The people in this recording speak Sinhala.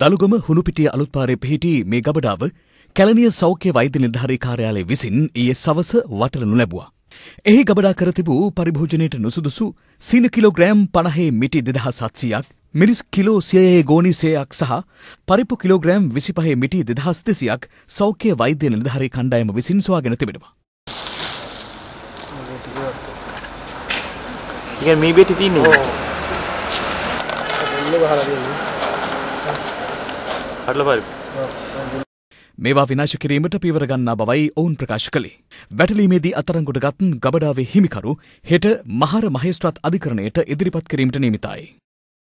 දළුගම හුණුපිටිය අලුත්පාරය පිහිටි මේ ගබඩාව කැලනිය සෞඛ්‍ය වෛද්‍ය නිර්ධාරී කාර්යාලය විසින් ඊයේ සවස වටලනු ලැබුවා. එහි ගබඩා කර තිබූ පරිභෝජනයට නුසුදුසු සීන කිලෝග්‍රෑම් පණහේ මිටි දෙදහස් සත්සියක් මිරිස් කිලෝ සියයේ ගෝනි සයයක් සහ පරිපු කිලෝග්‍රෑම් විසිපහේ මිටි දෙදහස් දෙසියක් සෞඛ්‍ය වෛද්‍ය නිර්ධාරී කණ්ඩායම විසින් සොයාගෙන තිබෙනවා. මේ බෙටි තින්නේ. ඔව්. කඩලා බලමු. මේවා විනාශ කිරීමට පියවර ගන්නා බවයි ඔවුන් ප්‍රකාශ කළේ. වැටලීමේදී අත්අඩංගුවට ගත් ගබඩාවේ හිමිකරු හෙට මහර මහේස්ත්‍රාත් අධිකරණයට ඉදිරිපත් කිරීමට නියමිතයි.